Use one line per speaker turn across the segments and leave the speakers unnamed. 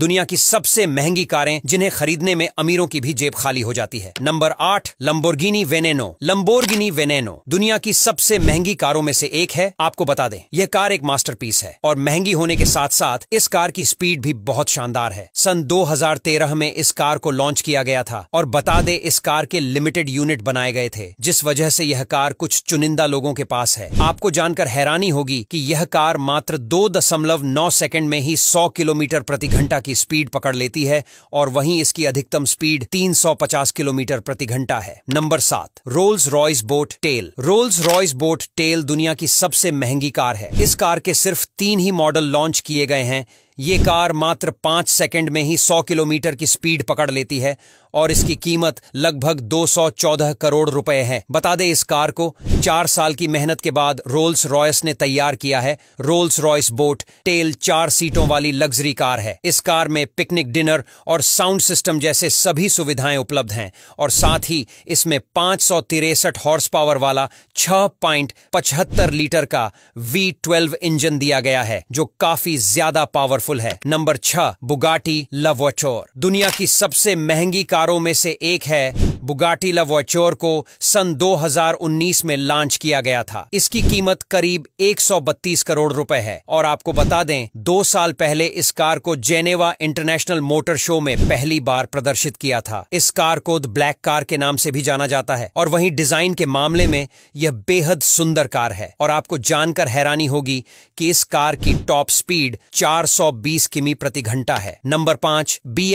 दुनिया की सबसे महंगी कारें जिन्हें खरीदने में अमीरों की भी जेब खाली हो जाती है नंबर आठ लंबोर्गिनी वेनेनो लंबोर्गिनी वेनेनो दुनिया की सबसे महंगी कारों में से एक है आपको बता दें यह कार एक मास्टरपीस है और महंगी होने के साथ साथ इस कार की स्पीड भी बहुत शानदार है सन 2013 में इस कार को लॉन्च किया गया था और बता दे इस कार के लिमिटेड यूनिट बनाए गए थे जिस वजह से यह कार कुछ चुनिंदा लोगों के पास है आपको जानकर हैरानी होगी की यह कार मात्र दो दशमलव नौ सेकंड में ही सौ किलोमीटर प्रति घंटा की स्पीड पकड़ लेती है और वहीं इसकी अधिकतम स्पीड 350 किलोमीटर प्रति घंटा है नंबर सात Rolls Royce boat tail Rolls Royce boat tail दुनिया की सबसे महंगी कार है इस कार के सिर्फ तीन ही मॉडल लॉन्च किए गए हैं ये कार मात्र पांच सेकंड में ही 100 किलोमीटर की स्पीड पकड़ लेती है और इसकी कीमत लगभग 214 करोड़ रुपए है बता दें इस कार को चार साल की मेहनत के बाद रोल्स रॉयस ने तैयार किया है रोल्स रॉयस बोट टेल चार सीटों वाली लग्जरी कार है इस कार में पिकनिक डिनर और साउंड सिस्टम जैसे सभी सुविधाएं उपलब्ध हैं और साथ ही इसमें पांच हॉर्स पावर वाला छह पॉइंट पचहत्तर लीटर का वी इंजन दिया गया है जो काफी ज्यादा पावर पावरफुल है नंबर छह बुगाटी लवोचोर दुनिया की सबसे महंगी कारों में से एक है बुगाटी लवोचोर को सन 2019 में लॉन्च किया गया था इसकी कीमत करीब 132 करोड़ रुपए है और आपको बता दें दो साल पहले इस कार को जेनेवा इंटरनेशनल मोटर शो में पहली बार प्रदर्शित किया था इस कार को द ब्लैक कार के नाम से भी जाना जाता है और वहीं डिजाइन के मामले में यह बेहद सुंदर कार है और आपको जानकर हैरानी होगी की इस कार की टॉप स्पीड चार किमी प्रति घंटा है नंबर पांच बी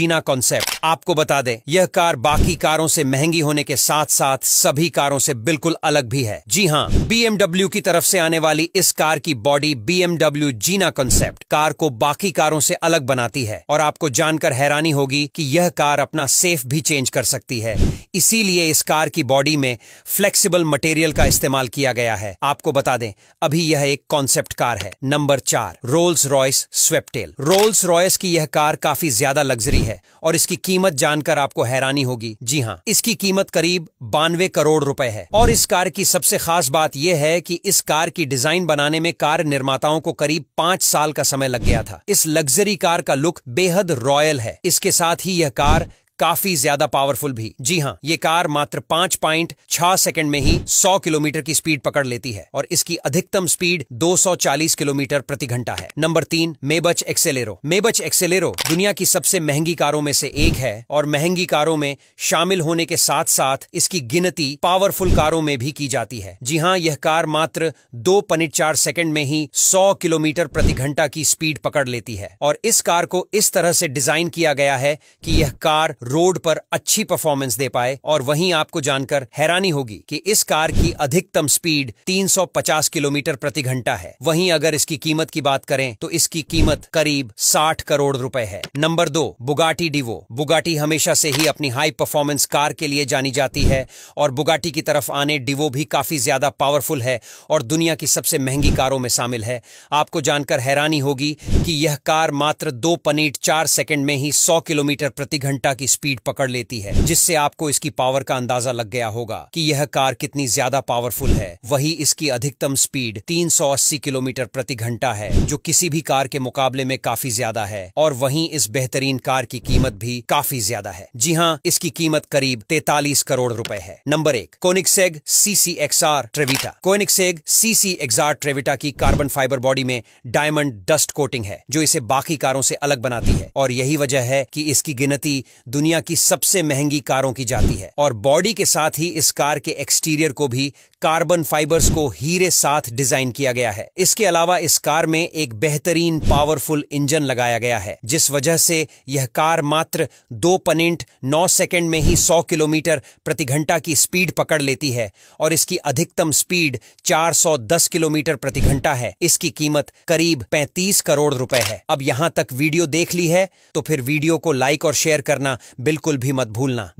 जीना कॉन्सेप्ट आपको बता दें यह कार बाकी बाकी कारों से महंगी होने के साथ साथ सभी कारों से बिल्कुल अलग भी है जी हाँ बीएमडब्ल्यू की तरफ से आने वाली इस कार की body MW Gina concept car को बाकी कारों से अलग बनाती है और आपको जानकर हैरानी होगी कि यह कार अपना सेफ भी चेंज कर सकती है इसीलिए इस कार की बॉडी में फ्लेक्सिबल मटेरियल का इस्तेमाल किया गया है आपको बता दें अभी यह एक कॉन्सेप्ट कार है नंबर चार Rolls Royce Sweptail Rolls Royce की यह कार काफी ज्यादा लग्जरी है और इसकी कीमत जानकर आपको हैरानी होगी होगी जी हाँ इसकी कीमत करीब बानवे करोड़ रुपए है और इस कार की सबसे खास बात यह है कि इस कार की डिजाइन बनाने में कार निर्माताओं को करीब पांच साल का समय लग गया था इस लग्जरी कार का लुक बेहद रॉयल है इसके साथ ही यह कार काफी ज्यादा पावरफुल भी जी हाँ ये कार मात्र पांच पॉइंट छह सेकंड में ही 100 किलोमीटर की स्पीड पकड़ लेती है और इसकी अधिकतम स्पीड 240 किलोमीटर प्रति घंटा है नंबर तीन मेबच एक्सेलेरो मेबच एक्सेलेरो दुनिया की सबसे महंगी कारों में से एक है और महंगी कारों में शामिल होने के साथ साथ इसकी गिनती पावरफुल कारों में भी की जाती है जी हाँ यह कार मात्र दो पॉइंट चार सेकेंड में ही सौ किलोमीटर प्रति घंटा की स्पीड पकड़ लेती है और इस कार को इस तरह से डिजाइन किया गया है कि यह कार रोड पर अच्छी परफॉर्मेंस दे पाए और वहीं आपको जानकर हैरानी होगी कि इस कार की अधिकतम स्पीड 350 किलोमीटर प्रति घंटा है वहीं अगर इसकी कीमत की बात करें तो इसकी कीमत करीब 60 करोड़ रुपए है नंबर दो बुगाटी डिवो बुगाटी हमेशा से ही अपनी हाई परफॉर्मेंस कार के लिए जानी जाती है और बुगाटी की तरफ आने डिवो भी काफी ज्यादा पावरफुल है और दुनिया की सबसे महंगी कारों में शामिल है आपको जानकर हैरानी होगी कि यह कार मात्र दो पनीट चार सेकेंड में ही सौ किलोमीटर प्रति घंटा की स्पीड पकड़ लेती है जिससे आपको इसकी पावर का अंदाजा लग गया होगा कि यह कार कितनी ज्यादा पावरफुल है वही इसकी अधिकतम स्पीड 380 किलोमीटर प्रति घंटा है जो किसी भी कार के मुकाबले में काफी ज्यादा है और वही इस बेहतरीन कार की कीमत भी काफी ज्यादा है जी हाँ इसकी कीमत करीब तैतालीस करोड़ रूपए है नंबर एक Koenigsegg CC XR Trevita Koenigsegg CC XR Trevita की कार्बन फाइबर बॉडी में डायमंड डस्ट कोटिंग है जो इसे बाकी कारों से अलग बनाती है और यही वजह है कि इसकी गिनती दुनिया दुनिया की सबसे महंगी कारों की जाती है और बॉडी के साथ ही इस कार के एक्सटीरियर को भी कार्बन फाइबर्स को हीरे साथ डिजाइन किया गया है इसके अलावा इस कार में एक बेहतरीन पावरफुल इंजन लगाया गया है जिस वजह से यह कार मात्र दो पनेंट नौ सेकेंड में ही 100 किलोमीटर प्रति घंटा की स्पीड पकड़ लेती है और इसकी अधिकतम स्पीड 410 किलोमीटर प्रति घंटा है इसकी कीमत करीब 35 करोड़ रुपए है अब यहाँ तक वीडियो देख ली है तो फिर वीडियो को लाइक और शेयर करना बिल्कुल भी मत भूलना